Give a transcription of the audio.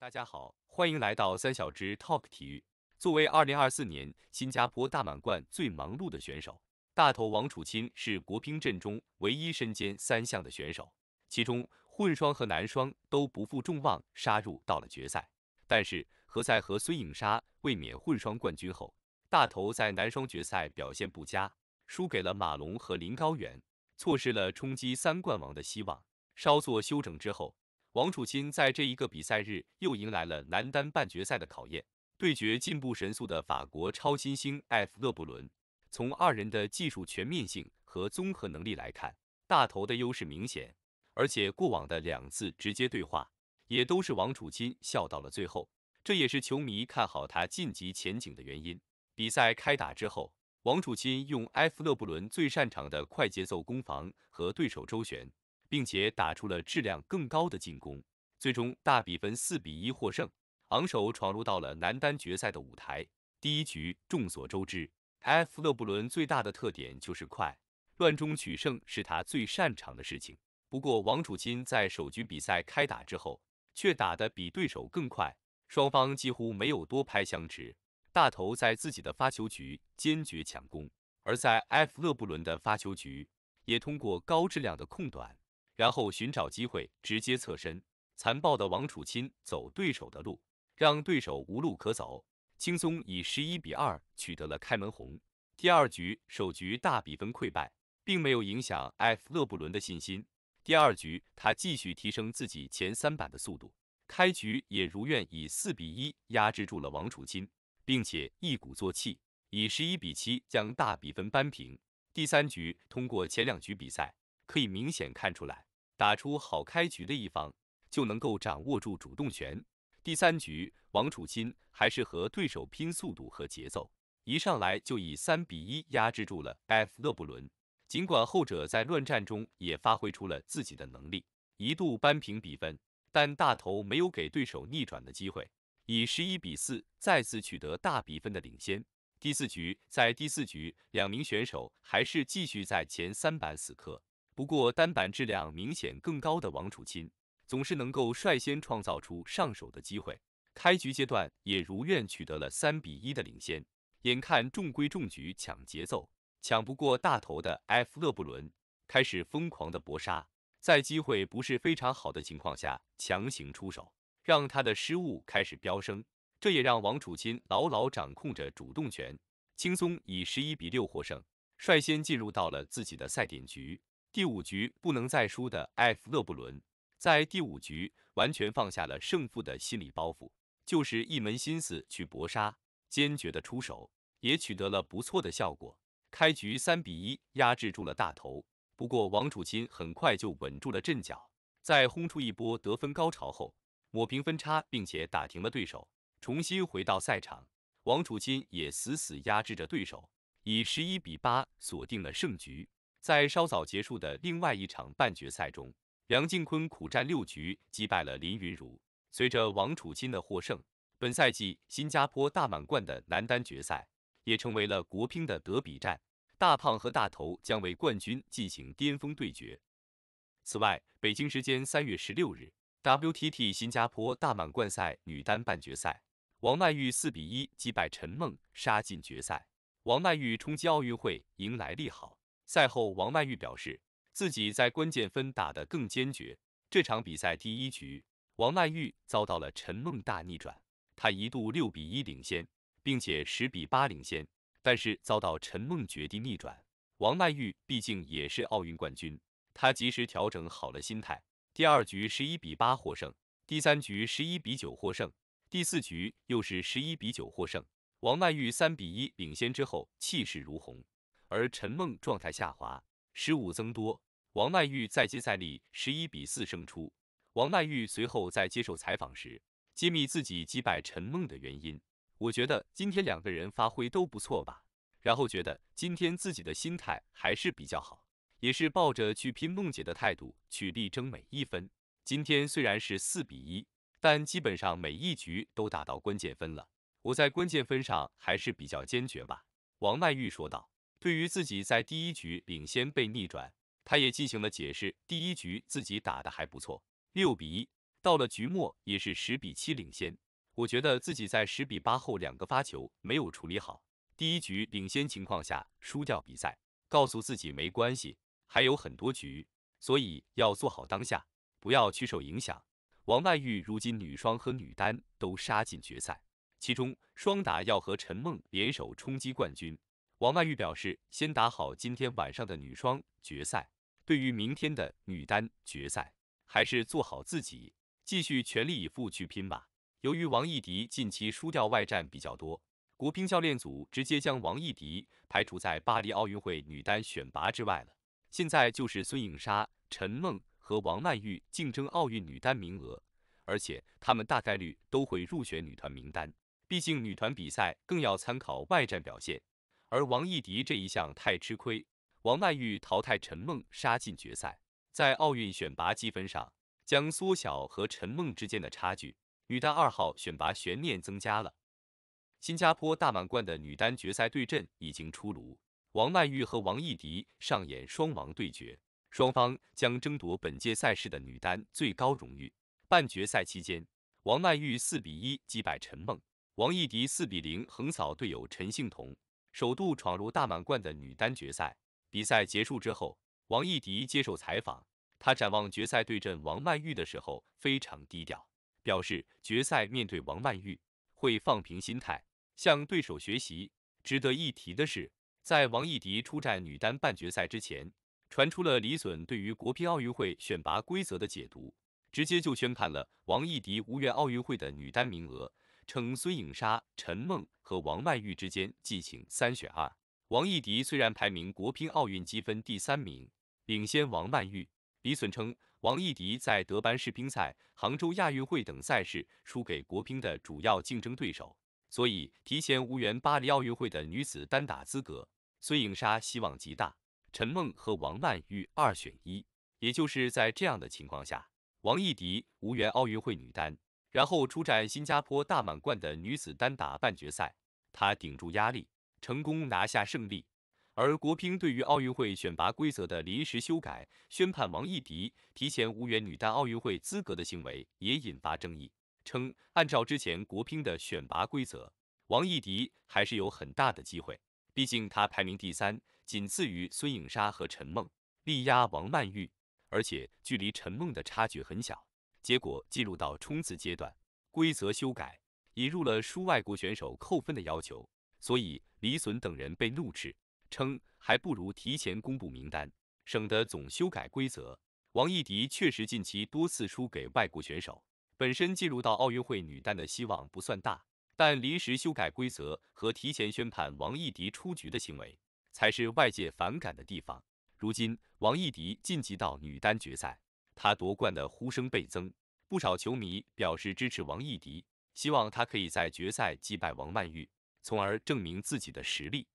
大家好，欢迎来到三小只 Talk 体育。作为2024年新加坡大满贯最忙碌的选手，大头王楚钦是国乒阵中唯一身兼三项的选手，其中混双和男双都不负众望杀入到了决赛。但是，何塞和孙颖莎卫冕混双冠军后，大头在男双决赛表现不佳，输给了马龙和林高远，错失了冲击三冠王的希望。稍作休整之后。王楚钦在这一个比赛日又迎来了男单半决赛的考验，对决进步神速的法国超新星埃弗勒布伦。从二人的技术全面性和综合能力来看，大头的优势明显，而且过往的两次直接对话也都是王楚钦笑到了最后，这也是球迷看好他晋级前景的原因。比赛开打之后，王楚钦用埃弗勒布伦最擅长的快节奏攻防和对手周旋。并且打出了质量更高的进攻，最终大比分四比一获胜，昂首闯入到了男单决赛的舞台。第一局众所周知，F 勒布伦最大的特点就是快，乱中取胜是他最擅长的事情。不过王楚钦在首局比赛开打之后，却打得比对手更快，双方几乎没有多拍相持。大头在自己的发球局坚决抢攻，而在 F 勒布伦的发球局，也通过高质量的控短。然后寻找机会，直接侧身，残暴的王楚钦走对手的路，让对手无路可走，轻松以十一比二取得了开门红。第二局首局大比分溃败，并没有影响 F 勒布伦的信心。第二局他继续提升自己前三板的速度，开局也如愿以四比一压制住了王楚钦，并且一鼓作气以十一比七将大比分扳平。第三局通过前两局比赛，可以明显看出来。打出好开局的一方就能够掌握住主动权。第三局，王楚钦还是和对手拼速度和节奏，一上来就以三比一压制住了 F 勒布伦。尽管后者在乱战中也发挥出了自己的能力，一度扳平比分，但大头没有给对手逆转的机会，以十一比四再次取得大比分的领先。第四局，在第四局，两名选手还是继续在前三板死磕。不过，单板质量明显更高的王楚钦总是能够率先创造出上手的机会，开局阶段也如愿取得了三比一的领先。眼看中规中矩抢节奏，抢不过大头的 F 勒布伦开始疯狂的搏杀，在机会不是非常好的情况下强行出手，让他的失误开始飙升，这也让王楚钦牢牢掌控着主动权，轻松以十一比六获胜，率先进入到了自己的赛点局。第五局不能再输的 F 勒布伦，在第五局完全放下了胜负的心理包袱，就是一门心思去搏杀，坚决的出手，也取得了不错的效果。开局三比一压制住了大头，不过王楚钦很快就稳住了阵脚，在轰出一波得分高潮后，抹平分差，并且打停了对手，重新回到赛场。王楚钦也死死压制着对手，以十一比八锁定了胜局。在稍早结束的另外一场半决赛中，梁靖昆苦战六局击败了林昀儒。随着王楚钦的获胜，本赛季新加坡大满贯的男单决赛也成为了国乒的德比战，大胖和大头将为冠军进行巅峰对决。此外，北京时间三月十六日，WTT 新加坡大满贯赛女单半决赛，王曼玉四比一击败陈梦，杀进决赛。王曼玉冲击奥运会迎来利好。赛后，王曼玉表示自己在关键分打得更坚决。这场比赛第一局，王曼玉遭到了陈梦大逆转，她一度六比一领先，并且十比八领先，但是遭到陈梦绝地逆转。王曼玉毕竟也是奥运冠军，她及时调整好了心态，第二局十一比八获胜，第三局十一比九获胜，第四局又是十一比九获胜。王曼玉三比一领先之后，气势如虹。而陈梦状态下滑，失误增多，王曼玉再接再厉，十一比四胜出。王曼玉随后在接受采访时，揭秘自己击败陈梦的原因。我觉得今天两个人发挥都不错吧，然后觉得今天自己的心态还是比较好，也是抱着去拼梦姐的态度去力争每一分。今天虽然是四比一，但基本上每一局都打到关键分了，我在关键分上还是比较坚决吧。王曼玉说道。对于自己在第一局领先被逆转，他也进行了解释。第一局自己打的还不错，六比一，到了局末也是十比七领先。我觉得自己在十比八后两个发球没有处理好，第一局领先情况下输掉比赛。告诉自己没关系，还有很多局，所以要做好当下，不要去受影响。王曼玉如今女双和女单都杀进决赛，其中双打要和陈梦联手冲击冠军。王曼玉表示，先打好今天晚上的女双决赛，对于明天的女单决赛，还是做好自己，继续全力以赴去拼吧。由于王艺迪近期输掉外战比较多，国乒教练组直接将王艺迪排除在巴黎奥运会女单选拔之外了。现在就是孙颖莎、陈梦和王曼玉竞争奥运女单名额，而且她们大概率都会入选女团名单，毕竟女团比赛更要参考外战表现。而王艺迪这一项太吃亏，王曼玉淘汰陈梦杀进决赛，在奥运选拔积分上将缩小和陈梦之间的差距。女单二号选拔悬念增加了。新加坡大满贯的女单决赛对阵已经出炉，王曼玉和王艺迪上演双王对决，双方将争夺本届赛事的女单最高荣誉。半决赛期间，王曼玉四比一击败陈梦，王艺迪四比零横扫队友陈幸同。首度闯入大满贯的女单决赛，比赛结束之后，王艺迪接受采访，她展望决赛对阵王曼玉的时候非常低调，表示决赛面对王曼玉会放平心态，向对手学习。值得一提的是，在王艺迪出战女单半决赛之前，传出了李隼对于国乒奥运会选拔规则的解读，直接就宣判了王艺迪无缘奥运会的女单名额。称孙颖莎、陈梦和王曼玉之间进行三选二。王艺迪虽然排名国乒奥运积分第三名，领先王曼玉。李隼称，王艺迪在德班世乒赛、杭州亚运会等赛事输给国乒的主要竞争对手，所以提前无缘巴黎奥运会的女子单打资格。孙颖莎希望极大，陈梦和王曼玉二选一。也就是在这样的情况下，王艺迪无缘奥运会女单。然后出战新加坡大满贯的女子单打半决赛，她顶住压力，成功拿下胜利。而国乒对于奥运会选拔规则的临时修改，宣判王艺迪提前无缘女单奥运会资格的行为也引发争议，称按照之前国乒的选拔规则，王艺迪还是有很大的机会，毕竟她排名第三，仅次于孙颖莎和陈梦，力压王曼玉，而且距离陈梦的差距很小。结果进入到冲刺阶段，规则修改引入了输外国选手扣分的要求，所以李隼等人被怒斥，称还不如提前公布名单，省得总修改规则。王艺迪确实近期多次输给外国选手，本身进入到奥运会女单的希望不算大，但临时修改规则和提前宣判王艺迪出局的行为，才是外界反感的地方。如今王艺迪晋级到女单决赛。他夺冠的呼声倍增，不少球迷表示支持王艺迪，希望他可以在决赛击败王曼玉，从而证明自己的实力。